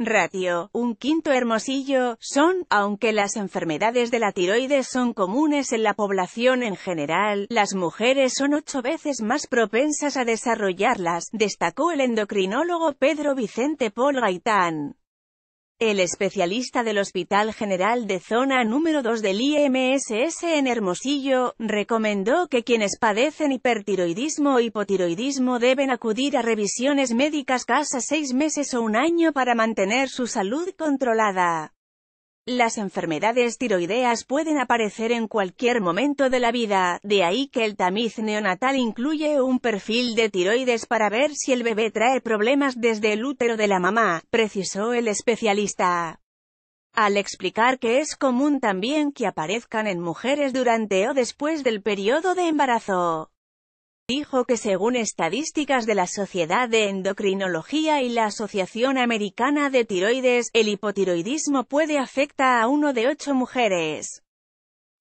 Ratio, un quinto Hermosillo, son, aunque las enfermedades de la tiroides son comunes en la población en general, las mujeres son ocho veces más propensas a desarrollarlas, destacó el endocrinólogo Pedro Vicente Paul Gaitán. El especialista del Hospital General de Zona número 2 del IMSS en Hermosillo, recomendó que quienes padecen hipertiroidismo o hipotiroidismo deben acudir a revisiones médicas cada seis meses o un año para mantener su salud controlada. Las enfermedades tiroideas pueden aparecer en cualquier momento de la vida, de ahí que el tamiz neonatal incluye un perfil de tiroides para ver si el bebé trae problemas desde el útero de la mamá, precisó el especialista. Al explicar que es común también que aparezcan en mujeres durante o después del periodo de embarazo dijo que según estadísticas de la Sociedad de Endocrinología y la Asociación Americana de Tiroides, el hipotiroidismo puede afectar a uno de ocho mujeres,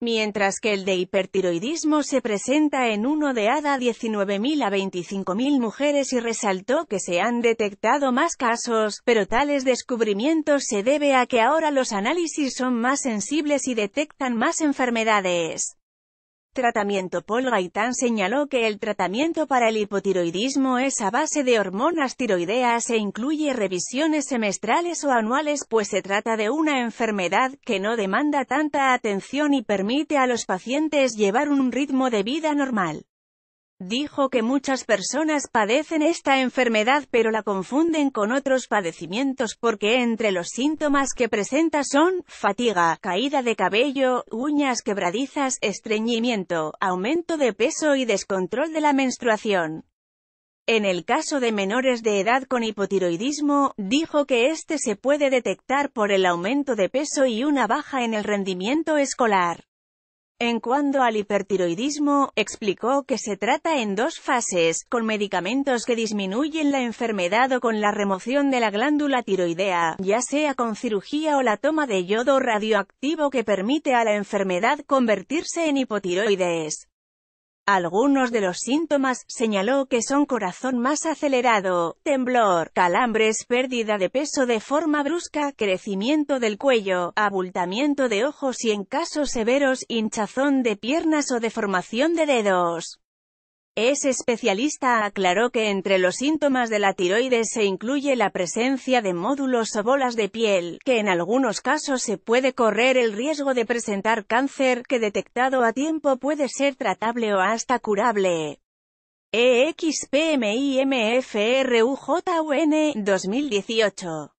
mientras que el de hipertiroidismo se presenta en uno de ADA 19.000 a 25.000 mujeres y resaltó que se han detectado más casos, pero tales descubrimientos se debe a que ahora los análisis son más sensibles y detectan más enfermedades. Tratamiento Paul Gaitán señaló que el tratamiento para el hipotiroidismo es a base de hormonas tiroideas e incluye revisiones semestrales o anuales pues se trata de una enfermedad que no demanda tanta atención y permite a los pacientes llevar un ritmo de vida normal. Dijo que muchas personas padecen esta enfermedad pero la confunden con otros padecimientos porque entre los síntomas que presenta son, fatiga, caída de cabello, uñas quebradizas, estreñimiento, aumento de peso y descontrol de la menstruación. En el caso de menores de edad con hipotiroidismo, dijo que este se puede detectar por el aumento de peso y una baja en el rendimiento escolar. En cuanto al hipertiroidismo, explicó que se trata en dos fases, con medicamentos que disminuyen la enfermedad o con la remoción de la glándula tiroidea, ya sea con cirugía o la toma de yodo radioactivo que permite a la enfermedad convertirse en hipotiroides. Algunos de los síntomas, señaló que son corazón más acelerado, temblor, calambres, pérdida de peso de forma brusca, crecimiento del cuello, abultamiento de ojos y en casos severos, hinchazón de piernas o deformación de dedos. Es especialista aclaró que entre los síntomas de la tiroides se incluye la presencia de módulos o bolas de piel, que en algunos casos se puede correr el riesgo de presentar cáncer, que detectado a tiempo puede ser tratable o hasta curable. EXPMIMFRUJUN 2018